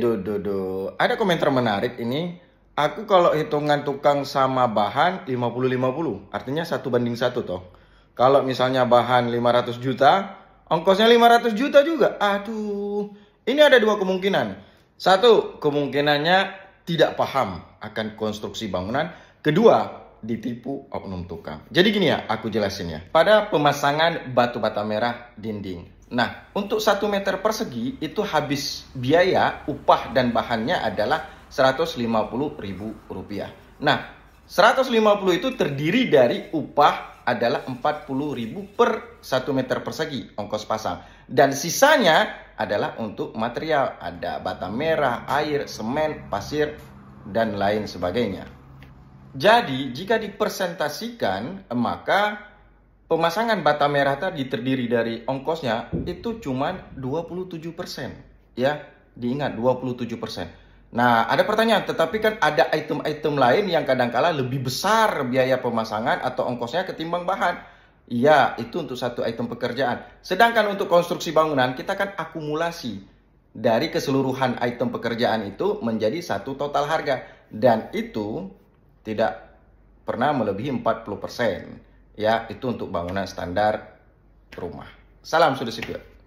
do do Ada komentar menarik ini. Aku kalau hitungan tukang sama bahan 50-50, artinya satu banding satu toh. Kalau misalnya bahan 500 juta, ongkosnya 500 juta juga. Aduh, ini ada dua kemungkinan. Satu, kemungkinannya tidak paham akan konstruksi bangunan. Kedua, ditipu oknum tukang. Jadi gini ya, aku jelasin ya. Pada pemasangan batu bata merah dinding, Nah, untuk satu meter persegi itu habis biaya upah dan bahannya adalah 150 ribu rupiah. Nah, 150 itu terdiri dari upah adalah 40 ribu per 1 meter persegi ongkos pasang. Dan sisanya adalah untuk material. Ada bata merah, air, semen, pasir, dan lain sebagainya. Jadi, jika dipresentasikan, maka pemasangan bata merah tadi terdiri dari ongkosnya itu cuma 27%. Ya, diingat 27%. Nah, ada pertanyaan, tetapi kan ada item-item lain yang kadang-kala lebih besar biaya pemasangan atau ongkosnya ketimbang bahan. Iya, itu untuk satu item pekerjaan. Sedangkan untuk konstruksi bangunan, kita kan akumulasi dari keseluruhan item pekerjaan itu menjadi satu total harga. Dan itu tidak pernah melebihi 40%. persen ya itu untuk bangunan standar rumah. Salam sudah sibuk.